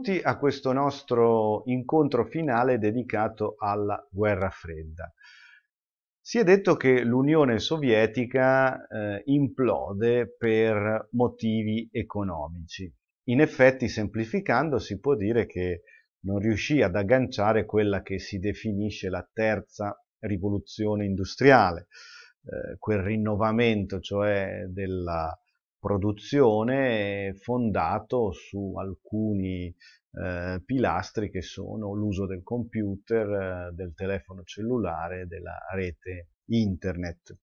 benvenuti a questo nostro incontro finale dedicato alla guerra fredda. Si è detto che l'Unione Sovietica eh, implode per motivi economici. In effetti, semplificando, si può dire che non riuscì ad agganciare quella che si definisce la terza rivoluzione industriale, eh, quel rinnovamento cioè della produzione fondato su alcuni eh, pilastri che sono l'uso del computer, eh, del telefono cellulare, della rete internet.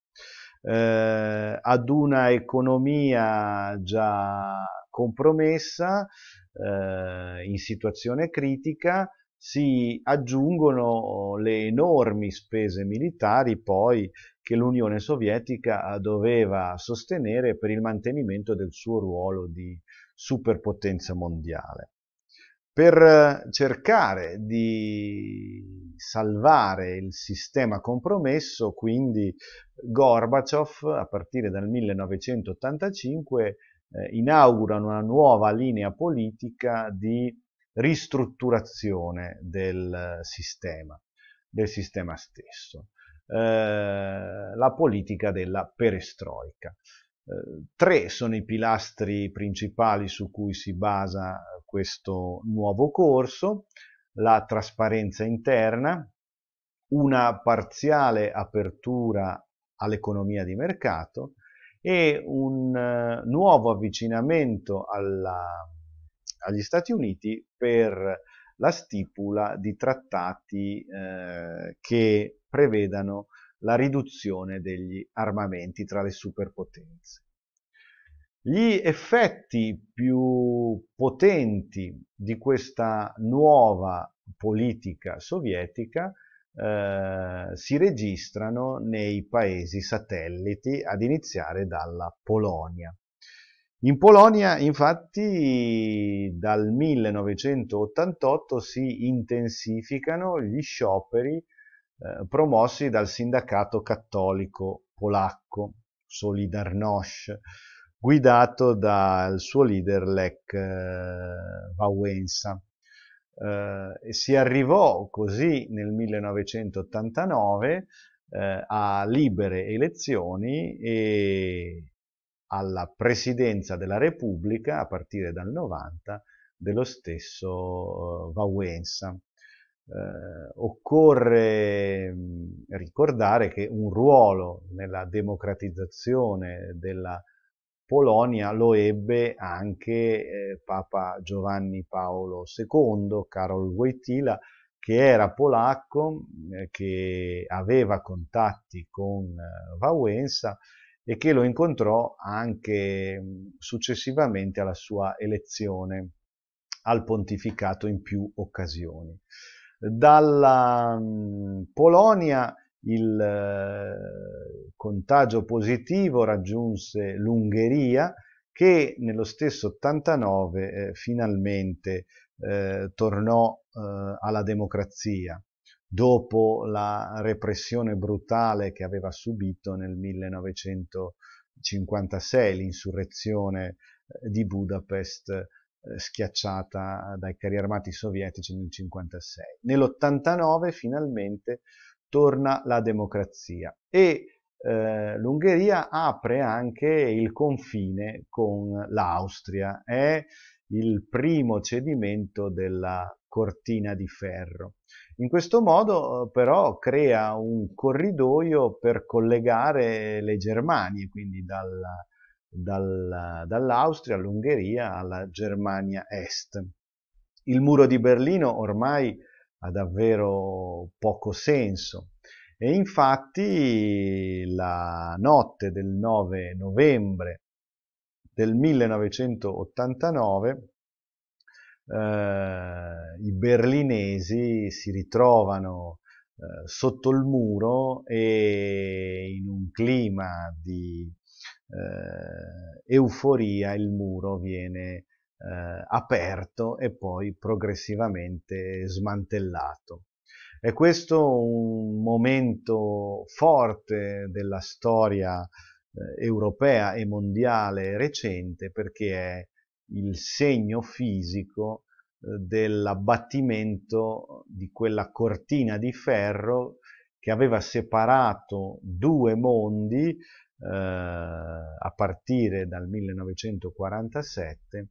Eh, ad una economia già compromessa, eh, in situazione critica, si aggiungono le enormi spese militari poi che l'Unione Sovietica doveva sostenere per il mantenimento del suo ruolo di superpotenza mondiale. Per cercare di salvare il sistema compromesso, quindi Gorbaciov, a partire dal 1985, eh, inaugura una nuova linea politica di ristrutturazione del sistema, del sistema stesso. Eh, la politica della perestroica. Eh, tre sono i pilastri principali su cui si basa questo nuovo corso, la trasparenza interna, una parziale apertura all'economia di mercato e un eh, nuovo avvicinamento alla agli Stati Uniti per la stipula di trattati eh, che prevedano la riduzione degli armamenti tra le superpotenze. Gli effetti più potenti di questa nuova politica sovietica eh, si registrano nei paesi satelliti, ad iniziare dalla Polonia. In Polonia infatti dal 1988 si intensificano gli scioperi eh, promossi dal sindacato cattolico polacco Solidarność, guidato dal suo leader Lech eh, Wałęsa. Eh, si arrivò così nel 1989 eh, a libere elezioni e alla presidenza della Repubblica a partire dal 90 dello stesso Vauenza. Eh, eh, occorre mm, ricordare che un ruolo nella democratizzazione della Polonia lo ebbe anche eh, Papa Giovanni Paolo II, Karol Wojtyla, che era polacco, eh, che aveva contatti con eh, Wałęsa e che lo incontrò anche mm, successivamente alla sua elezione al pontificato in più occasioni. Dalla mm, Polonia il eh, contagio positivo raggiunse l'Ungheria che nello stesso 89 eh, finalmente eh, tornò eh, alla democrazia dopo la repressione brutale che aveva subito nel 1956, l'insurrezione eh, di Budapest eh, schiacciata dai carri armati sovietici nel 1956. Nell'89 finalmente torna la democrazia e eh, l'Ungheria apre anche il confine con l'Austria, è il primo cedimento della cortina di ferro. In questo modo eh, però crea un corridoio per collegare le Germanie, quindi dal, dal, dall'Austria all'Ungheria alla Germania Est. Il muro di Berlino ormai ha davvero poco senso e infatti la notte del 9 novembre del 1989 eh, i berlinesi si ritrovano eh, sotto il muro e in un clima di eh, euforia il muro viene eh, aperto e poi progressivamente smantellato. È questo un momento forte della storia eh, europea e mondiale recente perché è il segno fisico eh, dell'abbattimento di quella cortina di ferro che aveva separato due mondi eh, a partire dal 1947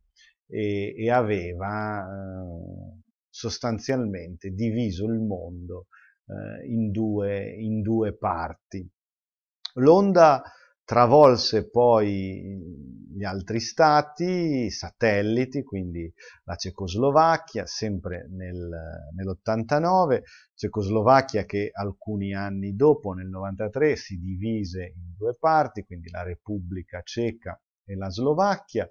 e, e aveva eh, sostanzialmente diviso il mondo eh, in, due, in, due, parti. L'onda travolse poi gli altri stati, i satelliti, quindi la Cecoslovacchia, sempre nel, nell'89, Cecoslovacchia che alcuni anni dopo, nel 93, si divise in due parti, quindi la Repubblica Ceca e la Slovacchia,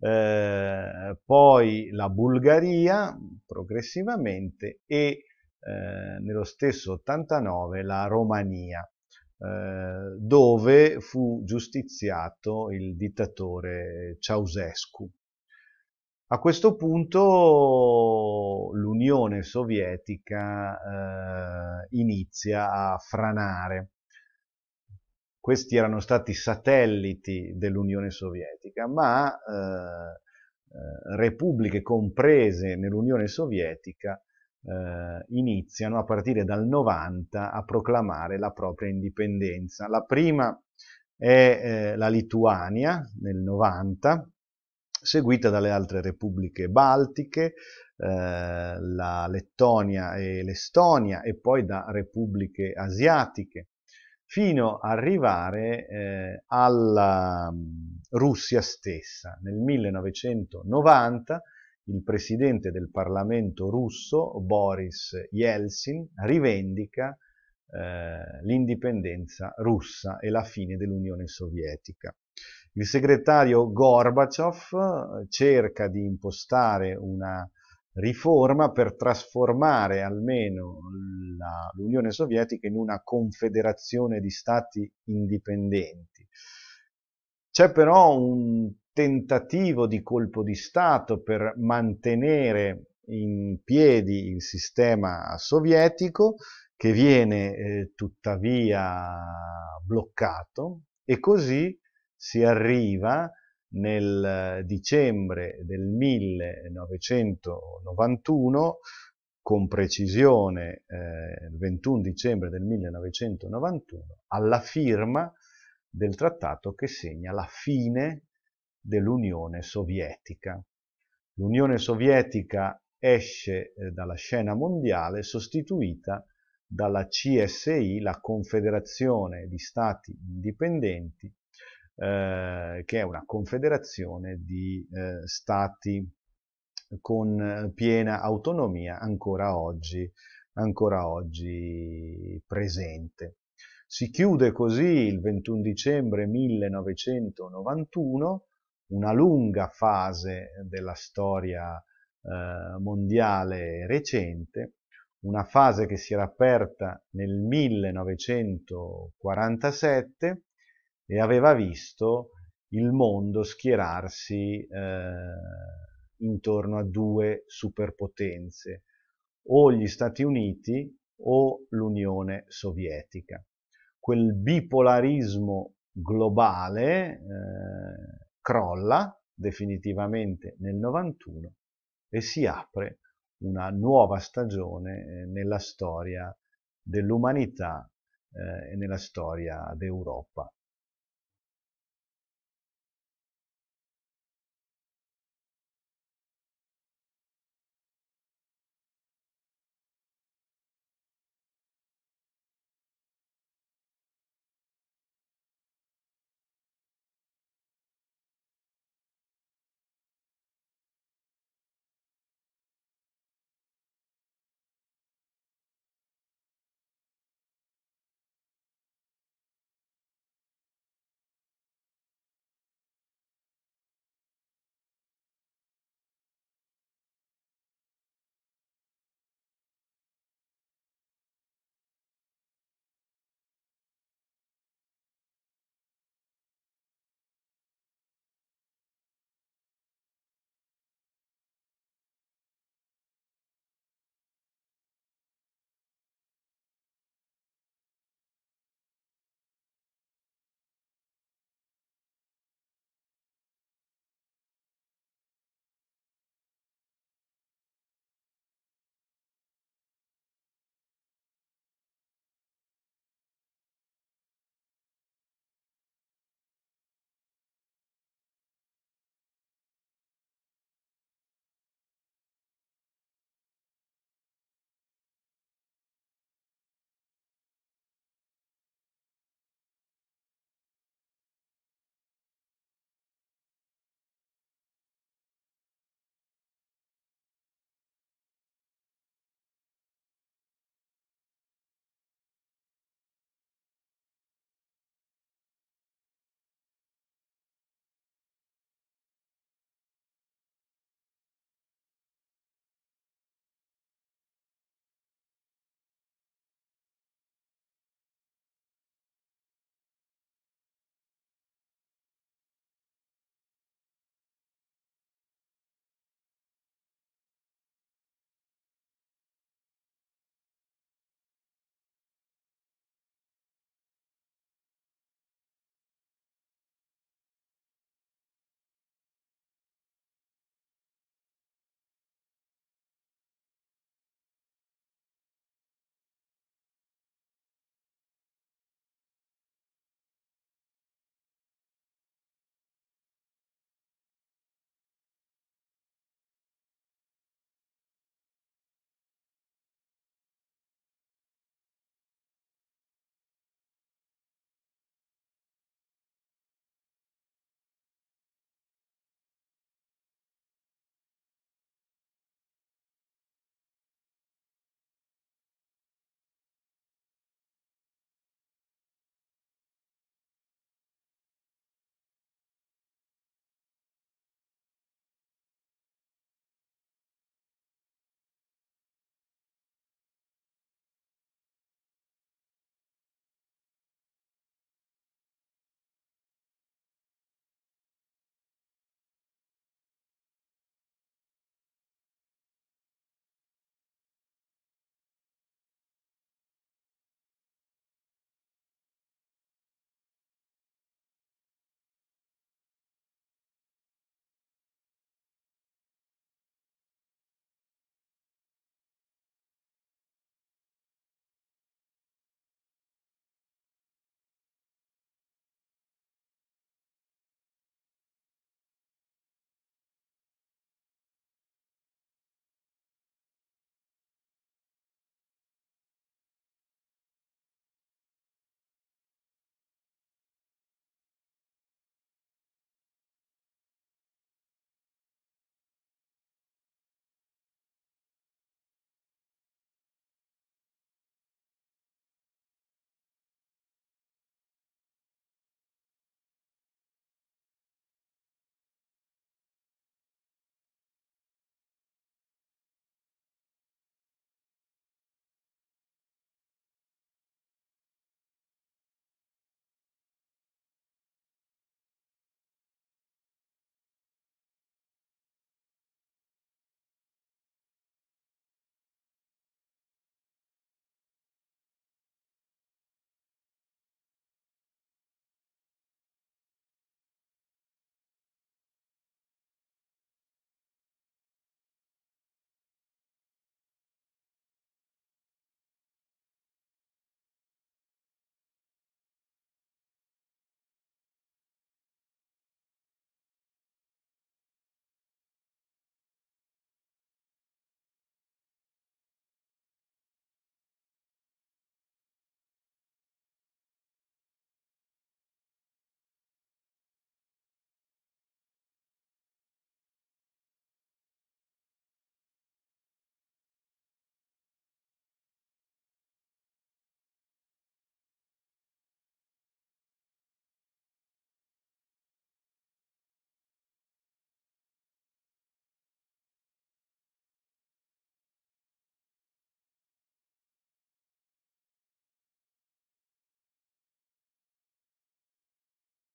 eh, poi la Bulgaria progressivamente e eh, nello stesso 89 la Romania. Eh, dove fu giustiziato il dittatore Ceausescu. A questo punto l'Unione Sovietica eh, inizia a franare. Questi erano stati satelliti dell'Unione Sovietica, ma eh, eh repubbliche comprese nell'Unione Sovietica eh, iniziano a partire dal 90 a proclamare la propria indipendenza. La prima è eh, la Lituania nel 90, seguita dalle altre repubbliche baltiche, eh, la Lettonia e l'Estonia e poi da repubbliche asiatiche, fino ad arrivare eh, alla mm, Russia stessa nel 1990 il presidente del Parlamento russo, Boris Yeltsin, rivendica eh, l'indipendenza russa e la fine dell'Unione Sovietica. Il segretario Gorbaciov eh, cerca di impostare una riforma per trasformare almeno l'Unione Sovietica in una confederazione di stati indipendenti. C'è però un tentativo di colpo di Stato per mantenere in piedi il sistema sovietico che viene eh, tuttavia bloccato e così si arriva nel eh, dicembre del 1991 con precisione eh, il 21 dicembre del 1991 alla firma del trattato che segna la fine dell'Unione Sovietica. L'Unione Sovietica esce eh, dalla scena mondiale sostituita dalla CSI, la Confederazione di Stati Indipendenti, eh, che è una confederazione di eh, stati con eh, piena autonomia ancora oggi, ancora oggi presente. Si chiude così il 21 dicembre 1991 una lunga fase della storia eh, mondiale recente, una fase che si era aperta nel 1947 e aveva visto il mondo schierarsi eh, intorno a due superpotenze, o gli Stati Uniti o l'Unione Sovietica. Quel bipolarismo globale eh, crolla definitivamente nel 91 e si apre una nuova stagione eh, nella storia dell'umanità eh, e nella storia d'Europa.